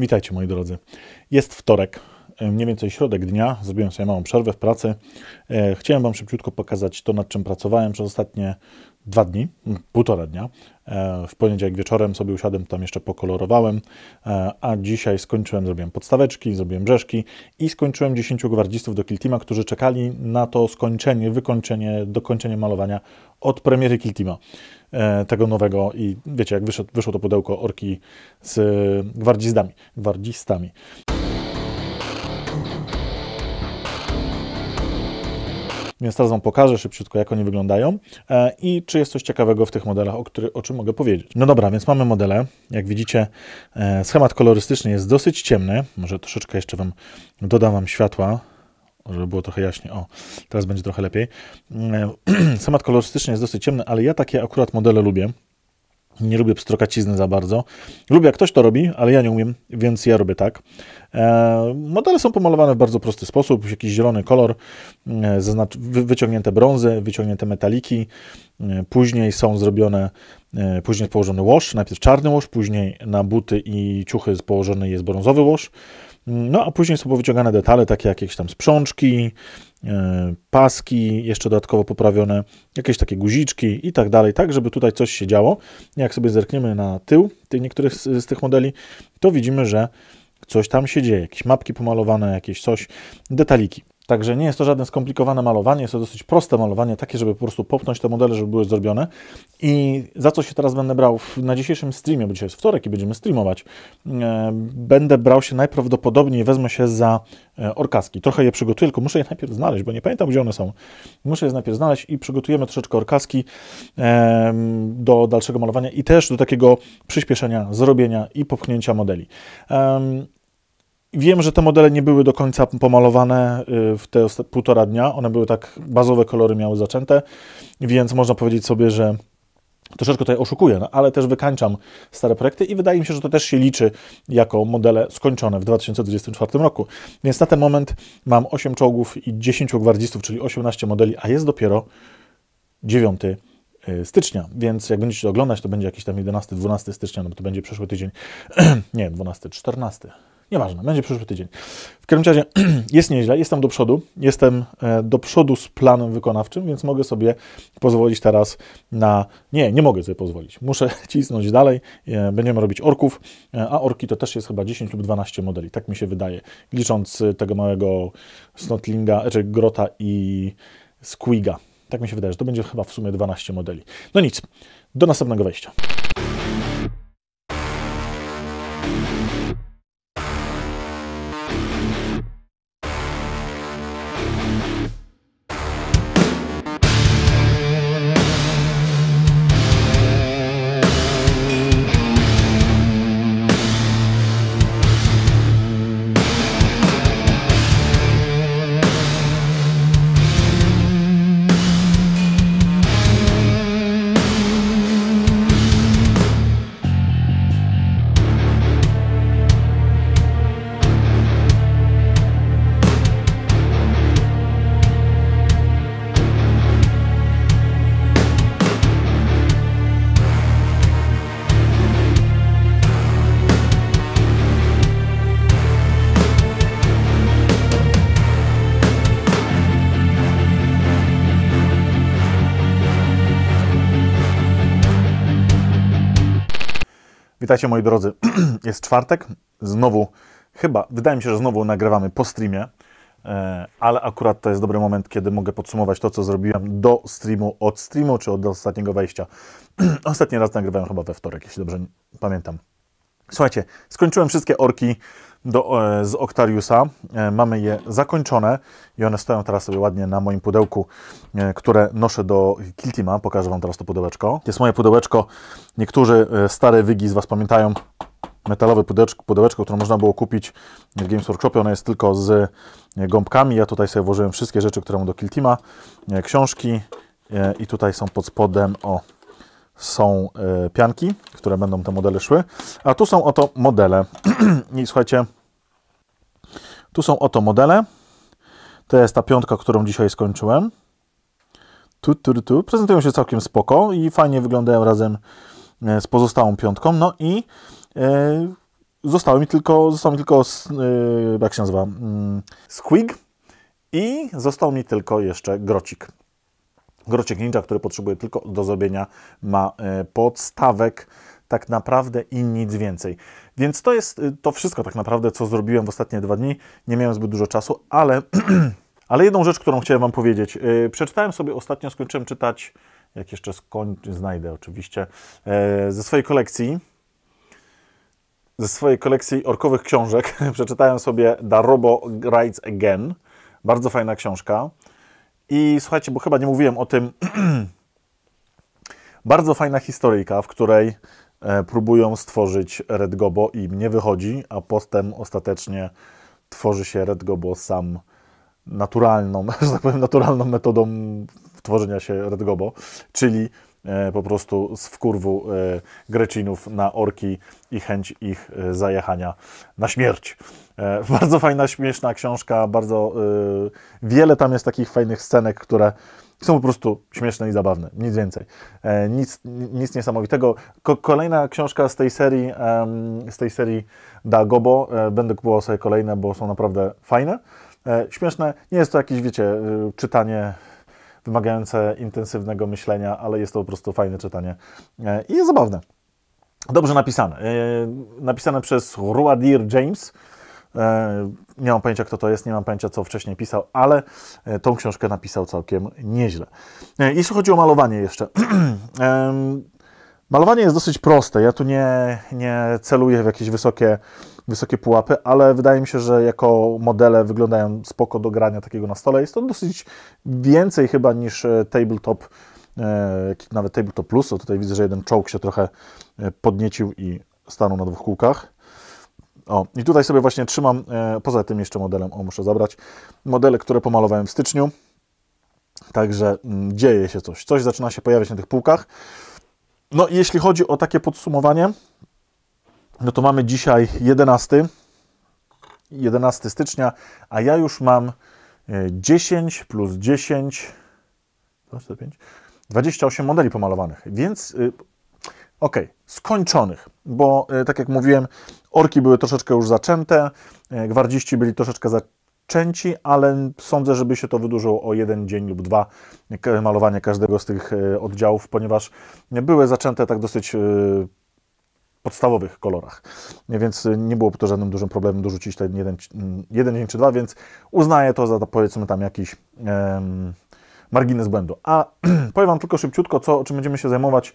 Witajcie moi drodzy. Jest wtorek, E, mniej więcej środek dnia, zrobiłem sobie małą przerwę w pracy. E, chciałem Wam szybciutko pokazać to, nad czym pracowałem przez ostatnie dwa dni, półtora dnia. E, w poniedziałek wieczorem sobie usiadłem, tam jeszcze pokolorowałem, a dzisiaj skończyłem, zrobiłem podstaweczki, zrobiłem brzeszki i skończyłem 10 gwardzistów do Kiltima, którzy czekali na to skończenie, wykończenie, dokończenie malowania od premiery Kiltima, tego nowego i wiecie, jak wyszło, wyszło to pudełko orki z gwardzistami. gwardzistami. Więc teraz Wam pokażę szybciutko, jak oni wyglądają e, i czy jest coś ciekawego w tych modelach, o, który, o czym mogę powiedzieć. No dobra, więc mamy modele. Jak widzicie, e, schemat kolorystyczny jest dosyć ciemny. Może troszeczkę jeszcze Wam dodam Wam światła, żeby było trochę jaśniej. O, teraz będzie trochę lepiej. E, schemat kolorystyczny jest dosyć ciemny, ale ja takie akurat modele lubię. Nie lubię pstrokacizny za bardzo. Lubię, jak ktoś to robi, ale ja nie umiem, więc ja robię tak. E, modele są pomalowane w bardzo prosty sposób. Jakiś zielony kolor, e, wyciągnięte brązy, wyciągnięte metaliki. E, później są zrobione, później jest położony łoż. Najpierw czarny łoż, później na buty i ciuchy położony jest brązowy łoż. No a później są powyciągane detale, takie jak jakieś tam sprzączki, e, paski jeszcze dodatkowo poprawione, jakieś takie guziczki i tak dalej, tak żeby tutaj coś się działo. Jak sobie zerkniemy na tył tych niektórych z, z tych modeli, to widzimy, że coś tam się dzieje, jakieś mapki pomalowane, jakieś coś, detaliki. Także nie jest to żadne skomplikowane malowanie, jest to dosyć proste malowanie, takie, żeby po prostu popchnąć te modele, żeby były zrobione. I za co się teraz będę brał w, na dzisiejszym streamie, bo dzisiaj jest wtorek i będziemy streamować, e, będę brał się najprawdopodobniej, wezmę się za e, orkaski. Trochę je przygotuję, tylko muszę je najpierw znaleźć, bo nie pamiętam, gdzie one są. Muszę je najpierw znaleźć i przygotujemy troszeczkę orkaski e, do dalszego malowania i też do takiego przyspieszenia, zrobienia i popchnięcia modeli. E, Wiem, że te modele nie były do końca pomalowane y, w te półtora dnia. One były tak, bazowe kolory miały zaczęte, więc można powiedzieć sobie, że troszeczkę tutaj oszukuję, no, ale też wykańczam stare projekty i wydaje mi się, że to też się liczy jako modele skończone w 2024 roku. Więc na ten moment mam 8 czołgów i 10 gwardzistów, czyli 18 modeli, a jest dopiero 9 y, stycznia, więc jak będziecie oglądać, to będzie jakiś tam 11-12 stycznia, no bo to będzie przeszły tydzień, nie, 12-14, Nieważne, będzie przyszły tydzień. W każdym razie jest nieźle, jestem do przodu, jestem e, do przodu z planem wykonawczym, więc mogę sobie pozwolić teraz na... Nie, nie mogę sobie pozwolić, muszę cisnąć dalej, e, będziemy robić orków, e, a orki to też jest chyba 10 lub 12 modeli, tak mi się wydaje, licząc tego małego snotlinga, czy grota i squiga. Tak mi się wydaje, że to będzie chyba w sumie 12 modeli. No nic, do następnego wejścia. Witajcie moi drodzy. Jest czwartek. Znowu, chyba, wydaje mi się, że znowu nagrywamy po streamie, e, ale akurat to jest dobry moment, kiedy mogę podsumować to, co zrobiłem do streamu, od streamu czy od ostatniego wejścia. Ostatni raz nagrywałem chyba we wtorek, jeśli dobrze pamiętam. Słuchajcie, skończyłem wszystkie orki do, e, z Octariusa. E, mamy je zakończone i one stoją teraz sobie ładnie na moim pudełku, e, które noszę do Kiltima. Pokażę Wam teraz to pudełeczko. Jest moje pudełeczko. Niektórzy stare wygi z Was pamiętają metalowe pudełeczko, pudełeczko, które można było kupić w Games Workshopie. Ono jest tylko z gąbkami. Ja tutaj sobie włożyłem wszystkie rzeczy, które mam do Kiltima. Książki i tutaj są pod spodem, o są e, pianki, które będą te modele szły, a tu są oto modele. I słuchajcie, tu są oto modele. To jest ta piątka, którą dzisiaj skończyłem. Tu, tu, tu. Prezentują się całkiem spoko i fajnie wyglądają razem e, z pozostałą piątką. No i został e, zostały mi tylko, został mi tylko jak się nazywa, mm, squig i został mi tylko jeszcze grocik. Grociek Ninja, który potrzebuje tylko do zrobienia, ma e, podstawek tak naprawdę i nic więcej. Więc to jest e, to wszystko tak naprawdę, co zrobiłem w ostatnie dwa dni. Nie miałem zbyt dużo czasu, ale, ale jedną rzecz, którą chciałem Wam powiedzieć. E, przeczytałem sobie ostatnio, skończyłem czytać, jak jeszcze skoń... znajdę oczywiście, ze swojej kolekcji, ze swojej kolekcji orkowych książek, przeczytałem sobie Da Robo Rides Again. Bardzo fajna książka. I słuchajcie, bo chyba nie mówiłem o tym. Bardzo fajna historyjka, w której e, próbują stworzyć Red Gobo i nie wychodzi, a potem ostatecznie tworzy się Red Gobo sam naturalną, że tak powiem, naturalną metodą tworzenia się Red Gobo, czyli e, po prostu z wkurwu e, Grecinów na orki i chęć ich zajechania na śmierć. E, bardzo fajna, śmieszna książka, bardzo e, wiele tam jest takich fajnych scenek, które są po prostu śmieszne i zabawne, nic więcej. E, nic, nic niesamowitego. kolejna książka z tej serii, z tej serii Da Gobo. będę kupował sobie kolejne, bo są naprawdę fajne, śmieszne. Nie jest to jakieś, wiecie, czytanie wymagające intensywnego myślenia, ale jest to po prostu fajne czytanie i zabawne. Dobrze napisane. Napisane przez Ruadir James. E, nie mam pojęcia, kto to jest, nie mam pojęcia, co wcześniej pisał, ale e, tą książkę napisał całkiem nieźle. E, jeśli chodzi o malowanie jeszcze. malowanie jest dosyć proste. Ja tu nie, nie celuję w jakieś wysokie, wysokie pułapy, ale wydaje mi się, że jako modele wyglądają spoko do grania takiego na stole. Jest to dosyć więcej chyba niż tabletop nawet Tabletop Plus, o tutaj widzę, że jeden czołg się trochę podniecił i stanął na dwóch kółkach. O, i tutaj sobie właśnie trzymam, e, poza tym jeszcze modelem, o muszę zabrać, modele, które pomalowałem w styczniu. Także m, mm, dzieje się coś, coś zaczyna się pojawiać na tych półkach. No i jeśli chodzi o takie podsumowanie, no to mamy dzisiaj 11, 11 stycznia, a ja już mam 10 e, plus 10, 25, 28 modeli pomalowanych, więc y, ok, skończonych, bo y, tak jak mówiłem, Orki były troszeczkę już zaczęte, e, gwardziści byli troszeczkę zaczęci, ale sądzę, żeby się to wydłużyło o jeden dzień lub dwa malowanie każdego z tych e, oddziałów, ponieważ były zaczęte tak dosyć e, podstawowych kolorach. Więc nie było to żadnym dużym problemem dorzucić ten jeden, mm, jeden dzień czy dwa, więc uznaję to za powiedzmy tam jakiś em, margines błędu. A powiem Wam tylko szybciutko, co, czym będziemy się zajmować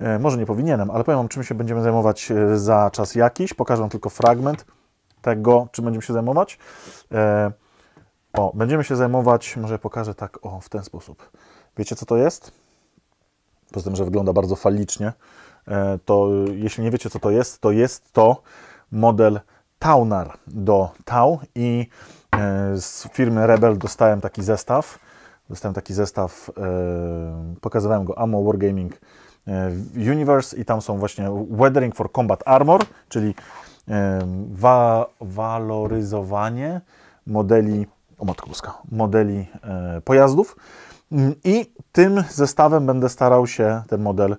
E, może nie powinienem, ale powiem wam, czym się będziemy zajmować e, za czas jakiś. Pokażę wam tylko fragment tego, czym będziemy się zajmować. E, o, będziemy się zajmować, może pokażę tak, o, w ten sposób. Wiecie, co to jest? Poza tym, że wygląda bardzo falicznie, to jeśli nie wiecie, co to jest, to jest to model Taunar do Tau i z firmy Rebel dostałem taki zestaw. Dostałem taki zestaw, pokazywałem go Amo Wargaming Universe i tam są właśnie Weathering for Combat Armor, czyli wa waloryzowanie modeli, o matko boska, modeli e, pojazdów. Mm, I tym zestawem będę starał się ten model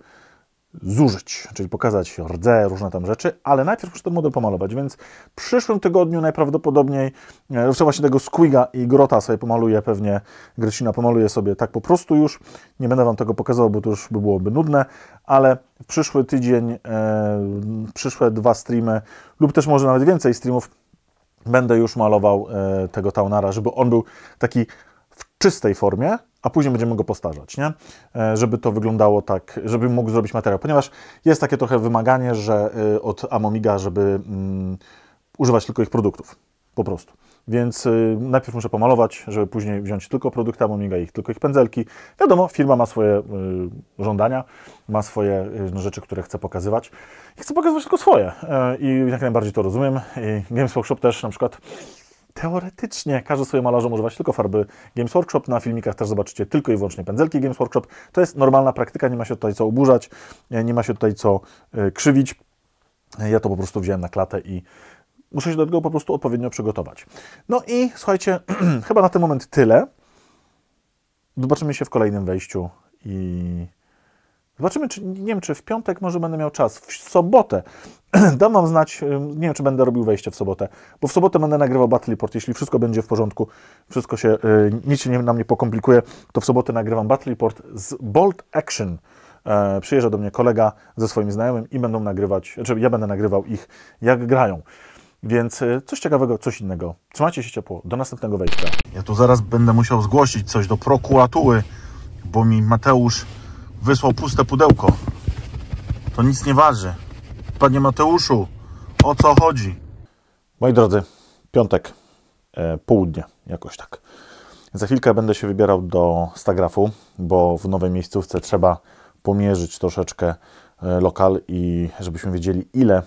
zużyć, czyli pokazać rdze, różne tam rzeczy, ale najpierw muszę ten model pomalować, więc w przyszłym tygodniu najprawdopodobniej, zresztą właśnie tego Squiga i Grota sobie pomaluję pewnie, Grecina pomaluje sobie tak po prostu już, nie będę Wam tego pokazywał, bo to już by byłoby nudne, ale w przyszły tydzień, e, przyszłe dwa streamy lub też może nawet więcej streamów będę już malował e, tego Taunara, żeby on był taki w czystej formie, a później będziemy go postarzać, nie? E, żeby to wyglądało tak, żeby mógł zrobić materiał, ponieważ jest takie trochę wymaganie, że y, od Amomiga, żeby mm, używać tylko ich produktów, po prostu. Więc y, najpierw muszę pomalować, żeby później wziąć tylko produkty Amomiga, ich, tylko ich pędzelki. Wiadomo, firma ma swoje y, żądania, ma swoje rzeczy, które chce pokazywać. I chce pokazywać tylko swoje. E, I jak najbardziej to rozumiem. I Games Workshop też na przykład teoretycznie każdy swoje może używać tylko farby Games Workshop. Na filmikach też zobaczycie tylko i wyłącznie pędzelki Games Workshop. To jest normalna praktyka, nie ma się tutaj co oburzać, e, nie ma się tutaj co e, krzywić. E, ja to po prostu wziąłem na klatę i muszę się do tego po prostu odpowiednio przygotować. No i słuchajcie, chyba na ten moment tyle. Zobaczymy się w kolejnym wejściu i Zobaczymy, czy, nie wiem, czy w piątek może będę miał czas. W sobotę dam Wam znać, nie wiem, czy będę robił wejście w sobotę, bo w sobotę będę nagrywał Battle Report. Jeśli wszystko będzie w porządku, wszystko się, y, nic się na nie pokomplikuje, to w sobotę nagrywam Battle Report z Bolt Action. E, przyjeżdża do mnie kolega ze swoim znajomym i będą nagrywać, znaczy ja będę nagrywał ich, jak grają. Więc y, coś ciekawego, coś innego. Trzymajcie się ciepło. Do następnego wejścia. Ja tu zaraz będę musiał zgłosić coś do prokuratury, bo mi Mateusz wysłał puste pudełko. To nic nie waży. Panie Mateuszu, o co chodzi? Moi drodzy, piątek, e, południe, jakoś tak. Za chwilkę będę się wybierał do Stagrafu, bo w nowej miejscówce trzeba pomierzyć troszeczkę e, lokal i żebyśmy wiedzieli, ile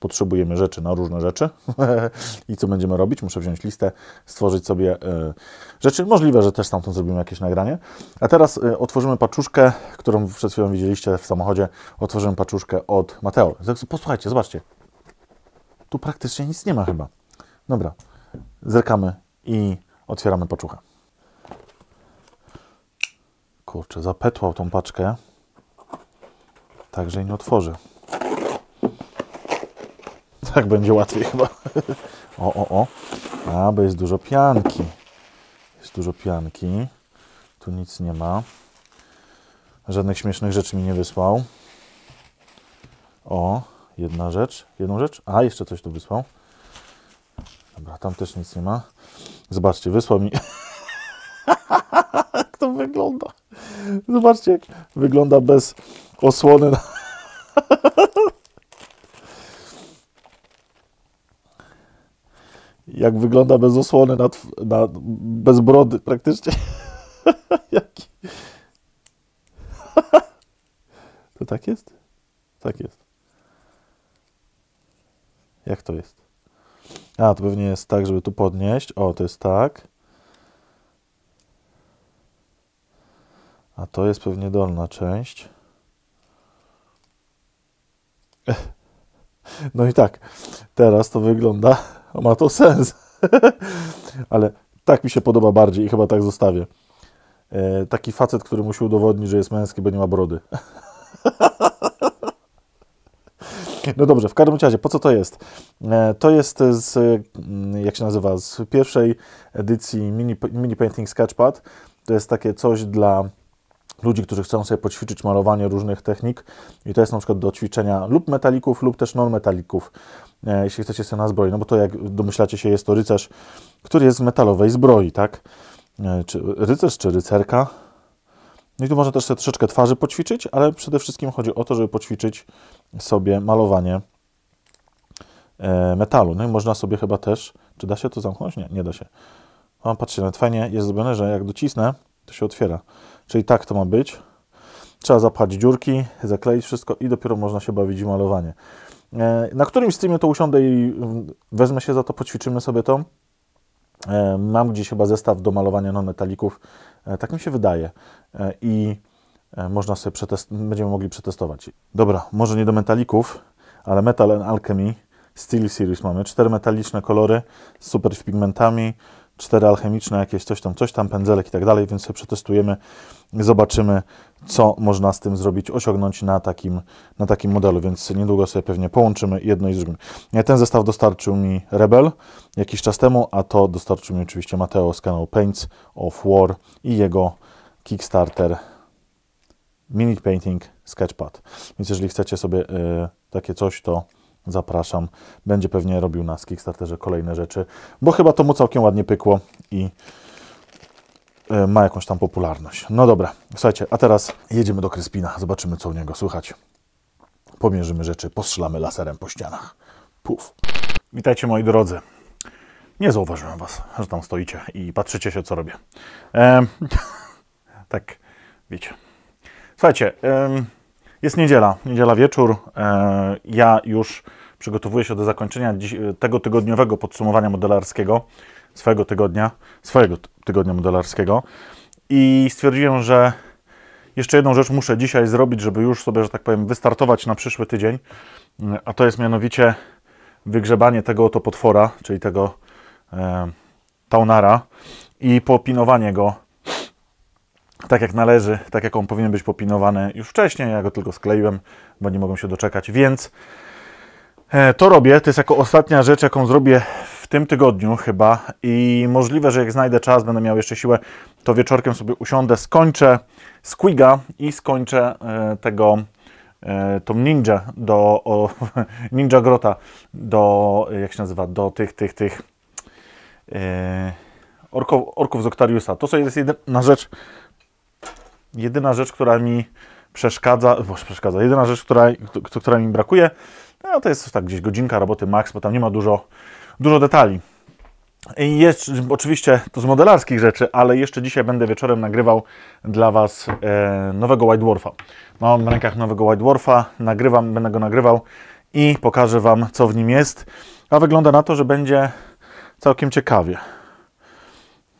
potrzebujemy rzeczy na różne rzeczy. I co będziemy robić? Muszę wziąć listę, stworzyć sobie e, rzeczy. Możliwe, że też stamtąd zrobimy jakieś nagranie. A teraz e, otworzymy paczuszkę, którą przed chwilą widzieliście w samochodzie. Otworzymy paczuszkę od Mateo. Posłuchajcie, zobaczcie. Tu praktycznie nic nie ma chyba. Dobra, zerkamy i otwieramy paczuchę. Kurczę, zapetłał tą paczkę, także jej nie otworzy tak będzie łatwiej chyba. O, o, o. A, bo jest dużo pianki. Jest dużo pianki. Tu nic nie ma. Żadnych śmiesznych rzeczy mi nie wysłał. O, jedna rzecz. Jedną rzecz. A, jeszcze coś tu wysłał. Dobra, tam też nic nie ma. Zobaczcie, wysłał mi... jak to wygląda. Zobaczcie, jak wygląda bez osłony. Jak wygląda bez osłony, na, na, bez brody praktycznie. Jaki? to tak jest? Tak jest. Jak to jest? A, to pewnie jest tak, żeby tu podnieść. O, to jest tak. A to jest pewnie dolna część. No i tak, teraz to wygląda no ma to sens. Ale tak mi się podoba bardziej i chyba tak zostawię. E, taki facet, który musi udowodnić, że jest męski, bo nie ma brody. No dobrze, w każdym razie, po co to jest? E, to jest z, mm, jak się nazywa, z pierwszej edycji Mini, mini Painting Sketchpad. To jest takie coś dla ludzi, którzy chcą sobie poćwiczyć malowanie różnych technik i to jest na przykład do ćwiczenia lub metalików, lub też non-metalików. E, jeśli chcecie sobie na zbroi, no bo to jak domyślacie się, jest to rycerz, który jest w metalowej zbroi, tak? E, czy rycerz, czy rycerka. No i tu można też sobie troszeczkę twarzy poćwiczyć, ale przede wszystkim chodzi o to, żeby poćwiczyć sobie malowanie e, metalu. No i można sobie chyba też, czy da się to zamknąć? Nie, nie da się. O, patrzcie, nawet fajnie jest zrobione, że jak docisnę, to się otwiera. Czyli tak to ma być. Trzeba zapchać dziurki, zakleić wszystko i dopiero można się bawić w malowanie. E, na którymś streamie to usiądę i mm, wezmę się za to, poćwiczymy sobie to. E, mam gdzieś chyba zestaw do malowania non-metalików. E, tak mi się wydaje. I można sobie będziemy mogli przetestować. Dobra, może nie do metalików, ale Metal and Alchemy Steel Series mamy. Cztery metaliczne kolory z super pigmentami, cztery alchemiczne jakieś, coś tam, coś tam, pędzelek i tak dalej, więc sobie przetestujemy zobaczymy, co można z tym zrobić, osiągnąć na takim, na takim modelu, więc niedługo sobie pewnie połączymy jedno i z drugim. Ten zestaw dostarczył mi Rebel jakiś czas temu, a to dostarczył mi oczywiście Mateo z kanału Paints of War i jego Kickstarter Mini Painting Sketchpad. Więc jeżeli chcecie sobie y, takie coś, to zapraszam. Będzie pewnie robił na Kickstarterze kolejne rzeczy, bo chyba to mu całkiem ładnie pykło i E, ma jakąś tam popularność. No dobra, słuchajcie, a teraz jedziemy do Kryspina, zobaczymy co u niego słychać. Pomierzymy rzeczy, postrzelamy laserem po ścianach. Puf. Witajcie moi drodzy. Nie zauważyłem was, że tam stoicie i patrzycie się co robię. Ehm, tak, wiecie. Słuchajcie, jest niedziela, niedziela wieczór. E, ja już przygotowuję się do zakończenia dziś, tego tygodniowego podsumowania modelarskiego swojego tygodnia, swojego tygodnia modelarskiego i stwierdziłem, że jeszcze jedną rzecz muszę dzisiaj zrobić, żeby już sobie, że tak powiem, wystartować na przyszły tydzień, mm, a to jest mianowicie wygrzebanie tego oto potwora, czyli tego e, taunara i popinowanie go tak jak należy, tak jak on powinien być popinowany już wcześniej, ja go tylko skleiłem, bo nie mogłem się doczekać, więc e, to robię, to jest jako ostatnia rzecz, jaką zrobię w tym tygodniu chyba i możliwe, że jak znajdę czas, będę miał jeszcze siłę, to wieczorkiem sobie usiądę, skończę Squiga i skończę e, tego e, tą ninja do o, ninja grota do jak się nazywa, do tych tych tych e, orków, orków z Oktariusa. To co jest jedyna rzecz jedyna rzecz, która mi przeszkadza, boże, przeszkadza, jedyna rzecz, która, która mi brakuje, no to jest tak gdzieś godzinka roboty max, bo tam nie ma dużo dużo detali. I jest oczywiście to z modelarskich rzeczy, ale jeszcze dzisiaj będę wieczorem nagrywał dla Was e, nowego White Dwarfa. Mam w rękach nowego White Dwarfa, nagrywam, będę go nagrywał i pokażę Wam, co w nim jest. A wygląda na to, że będzie całkiem ciekawie.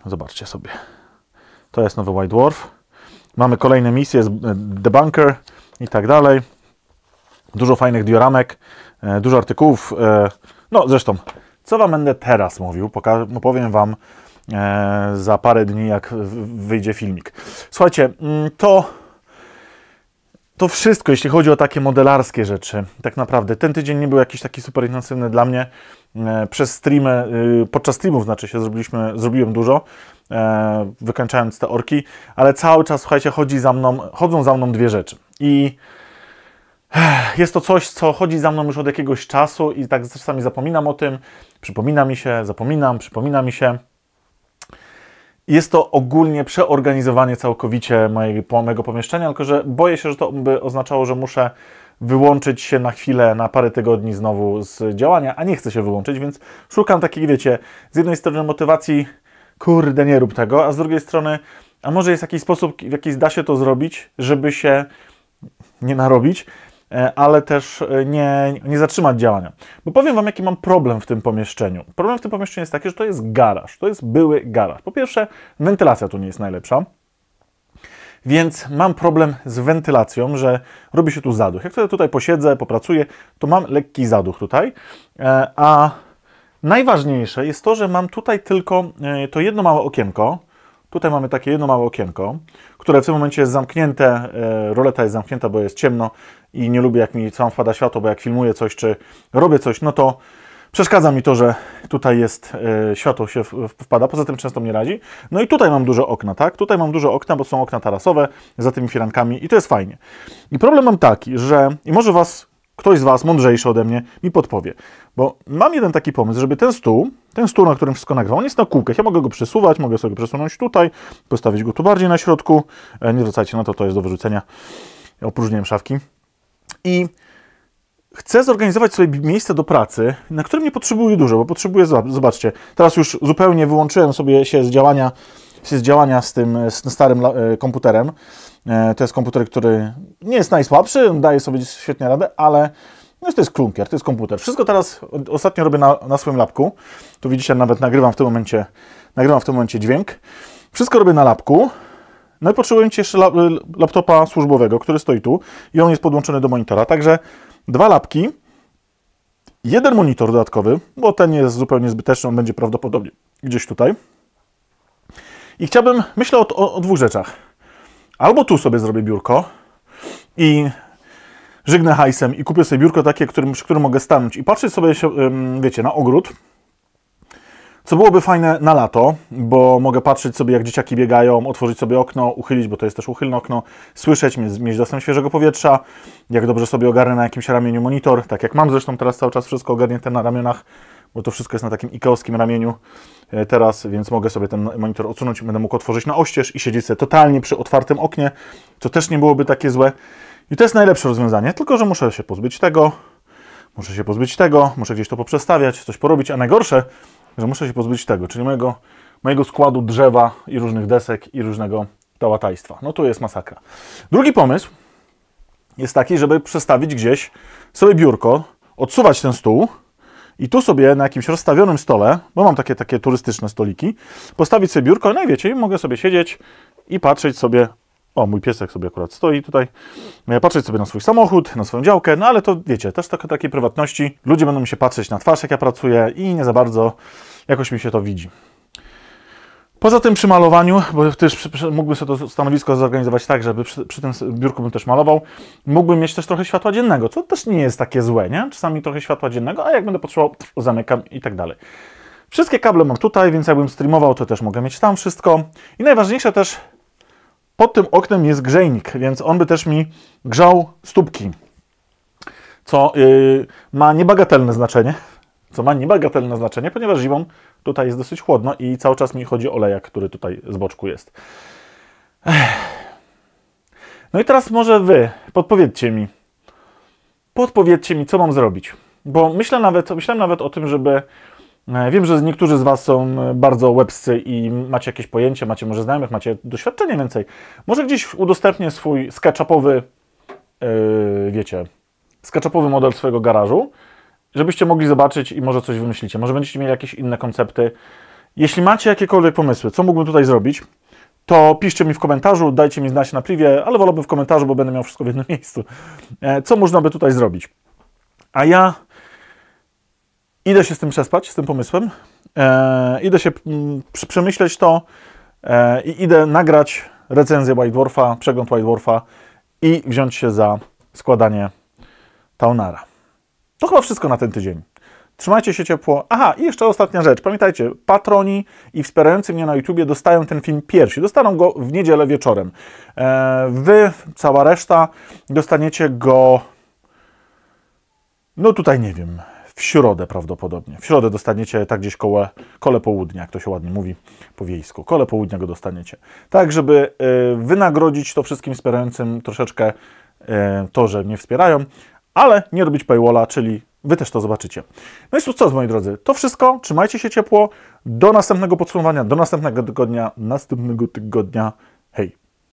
Zobaczcie sobie. To jest nowy White Dwarf. Mamy kolejne misje, e, The Bunker i tak dalej. Dużo fajnych dioramek, e, dużo artykułów. E, no zresztą co Wam będę teraz mówił? Poka no powiem Wam e, za parę dni, jak wyjdzie filmik. Słuchajcie, mm, to to wszystko, jeśli chodzi o takie modelarskie rzeczy. Tak naprawdę ten tydzień nie był jakiś taki super intensywny dla mnie. E, przez streamy, y, podczas streamów znaczy się zrobiliśmy, zrobiłem dużo, e, wykańczając te orki, ale cały czas, słuchajcie, chodzi za mną, chodzą za mną dwie rzeczy. I jest to coś, co chodzi za mną już od jakiegoś czasu i tak czasami zapominam o tym, przypomina mi się, zapominam, przypomina mi się. Jest to ogólnie przeorganizowanie całkowicie mojego, pomieszczenia, tylko że boję się, że to by oznaczało, że muszę wyłączyć się na chwilę, na parę tygodni znowu z działania, a nie chcę się wyłączyć, więc szukam takiej, wiecie, z jednej strony motywacji, kurde, nie rób tego, a z drugiej strony, a może jest jakiś sposób, w jaki da się to zrobić, żeby się nie narobić, E, ale też e, nie, nie zatrzymać działania. Bo powiem Wam, jaki mam problem w tym pomieszczeniu. Problem w tym pomieszczeniu jest taki, że to jest garaż. To jest były garaż. Po pierwsze, wentylacja tu nie jest najlepsza. Więc mam problem z wentylacją, że robi się tu zaduch. Jak wtedy tutaj posiedzę, popracuję, to mam lekki zaduch tutaj. E, a najważniejsze jest to, że mam tutaj tylko to jedno małe okienko, Tutaj mamy takie jedno małe okienko, które w tym momencie jest zamknięte. E, roleta jest zamknięta, bo jest ciemno i nie lubię, jak mi sam wpada światło, bo jak filmuję coś czy robię coś, no to przeszkadza mi to, że tutaj jest e, światło się wpada. Poza tym często mnie radzi. No i tutaj mam duże okna, tak? Tutaj mam duże okna, bo są okna tarasowe za tymi firankami i to jest fajnie. I problem mam taki, że i może Was ktoś z Was mądrzejszy ode mnie mi podpowie. Bo mam jeden taki pomysł, żeby ten stół, ten stół, na którym wszystko nagrywam, on jest na kółkach. Ja mogę go przesuwać, mogę sobie przesunąć tutaj, postawić go tu bardziej na środku. E, nie zwracajcie na to, to jest do wyrzucenia. opróżniłem szafki. I chcę zorganizować sobie miejsce do pracy, na którym nie potrzebuję dużo, bo potrzebuję, zobaczcie, teraz już zupełnie wyłączyłem sobie się z działania, się z, działania z tym z starym e, komputerem. E, to jest komputer, który nie jest najsłabszy, daje sobie świetnie radę, ale no to jest klunkier, to jest komputer. Wszystko teraz ostatnio robię na, na swoim lapku. Tu widzicie, nawet nagrywam w tym momencie, nagrywam w tym momencie dźwięk. Wszystko robię na lapku. No i potrzebuję jeszcze y, laptopa służbowego, który stoi tu i on jest podłączony do monitora. Także dwa lapki, jeden monitor dodatkowy, bo ten jest zupełnie zbyteczny, on będzie prawdopodobnie gdzieś tutaj. I chciałbym, myślę o, o, o dwóch rzeczach albo tu sobie zrobię biurko i żygnę hajsem i kupię sobie biurko takie, którym, przy którym mogę stanąć i patrzeć sobie, się, wiecie, na ogród, co byłoby fajne na lato, bo mogę patrzeć sobie, jak dzieciaki biegają, otworzyć sobie okno, uchylić, bo to jest też uchylne okno, słyszeć, mieć dostęp świeżego powietrza, jak dobrze sobie ogarnę na jakimś ramieniu monitor, tak jak mam zresztą teraz cały czas wszystko ogarnięte na ramionach, bo to wszystko jest na takim ikowskim ramieniu. E, teraz, więc mogę sobie ten monitor odsunąć, będę mógł otworzyć na oścież i siedzieć sobie totalnie przy otwartym oknie, co też nie byłoby takie złe. I to jest najlepsze rozwiązanie, tylko że muszę się pozbyć tego, muszę się pozbyć tego, muszę gdzieś to poprzestawiać, coś porobić, a najgorsze, że muszę się pozbyć tego, czyli mojego, mojego składu drzewa i różnych desek i różnego tałatajstwa. No tu jest masakra. Drugi pomysł jest taki, żeby przestawić gdzieś sobie biurko, odsuwać ten stół, i tu sobie na jakimś rozstawionym stole, bo mam takie, takie turystyczne stoliki, postawić sobie biurko, no i wiecie, mogę sobie siedzieć i patrzeć sobie, o mój piesek sobie akurat stoi tutaj, e, patrzeć sobie na swój samochód, na swoją działkę, no ale to wiecie, też taka, takiej prywatności, ludzie będą mi się patrzeć na twarz jak ja pracuję i nie za bardzo jakoś mi się to widzi. Poza tym przy malowaniu, bo też mógłbym sobie to stanowisko zorganizować tak, żeby przy, przy, tym biurku bym też malował, mógłbym mieć też trochę światła dziennego, co też nie jest takie złe, nie? Czasami trochę światła dziennego, a jak będę potrzebował, pff, zamykam i tak dalej. Wszystkie kable mam tutaj, więc jakbym streamował, to też mogę mieć tam wszystko. I najważniejsze też, pod tym oknem jest grzejnik, więc on by też mi grzał stópki, co yy, ma niebagatelne znaczenie, co ma niebagatelne znaczenie, ponieważ zimą Tutaj jest dosyć chłodno i cały czas mi chodzi o który tutaj z boczku jest. No i teraz może Wy podpowiedzcie mi, podpowiedzcie mi, co mam zrobić. Bo myślę nawet, myślałem nawet o tym, żeby... E, wiem, że niektórzy z Was są e, bardzo łebscy i macie jakieś pojęcie, macie może znajomych, macie doświadczenie więcej. Może gdzieś udostępnię swój sketchupowy, yy, wiecie, sketchupowy model swojego garażu żebyście mogli zobaczyć i może coś wymyślicie. Może będziecie mieli jakieś inne koncepty. Jeśli macie jakiekolwiek pomysły, co mógłbym tutaj zrobić, to piszcie mi w komentarzu, dajcie mi znać na privie, ale wolałbym w komentarzu, bo będę miał wszystko w jednym miejscu. E, co można by tutaj zrobić? A ja idę się z tym przespać, z tym pomysłem. E, idę się mm, przemyśleć to e, i idę nagrać recenzję White Dwarfa, przegląd White Dwarfa i wziąć się za składanie Taunara. To chyba wszystko na ten tydzień. Trzymajcie się ciepło. Aha, i jeszcze ostatnia rzecz. Pamiętajcie, patroni i wspierający mnie na YouTubie dostają ten film pierwszy. Dostaną go w niedzielę wieczorem. Eee, wy, cała reszta, dostaniecie go. No tutaj nie wiem. W środę prawdopodobnie. W środę dostaniecie tak gdzieś koło kole południa, jak to się ładnie mówi po wiejsku. Kole południa go dostaniecie. Tak, żeby e, wynagrodzić to wszystkim wspierającym troszeczkę e, to, że mnie wspierają, ale nie robić paywalla, czyli Wy też to zobaczycie. No i co, moi drodzy, to wszystko. Trzymajcie się ciepło. Do następnego podsumowania, do następnego tygodnia, następnego tygodnia. Hej!